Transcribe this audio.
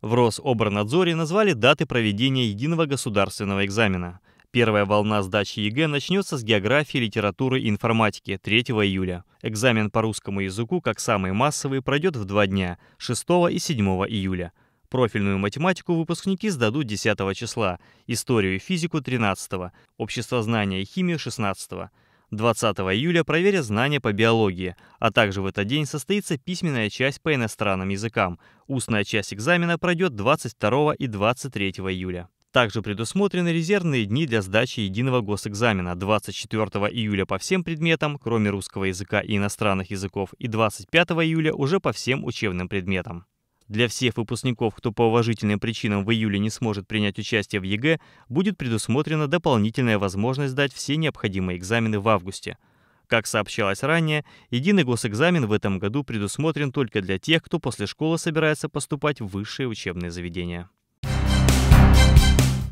В Рособорнадзоре назвали даты проведения единого государственного экзамена. Первая волна сдачи ЕГЭ начнется с географии, литературы и информатики 3 июля. Экзамен по русскому языку, как самый массовый, пройдет в два дня – 6 и 7 июля. Профильную математику выпускники сдадут 10 числа, историю и физику 13, обществознание и химию 16. 20 июля проверят знания по биологии, а также в этот день состоится письменная часть по иностранным языкам. Устная часть экзамена пройдет 22 и 23 июля. Также предусмотрены резервные дни для сдачи единого госэкзамена 24 июля по всем предметам, кроме русского языка и иностранных языков, и 25 июля уже по всем учебным предметам. Для всех выпускников, кто по уважительным причинам в июле не сможет принять участие в ЕГЭ, будет предусмотрена дополнительная возможность сдать все необходимые экзамены в августе. Как сообщалось ранее, единый госэкзамен в этом году предусмотрен только для тех, кто после школы собирается поступать в высшие учебные заведения.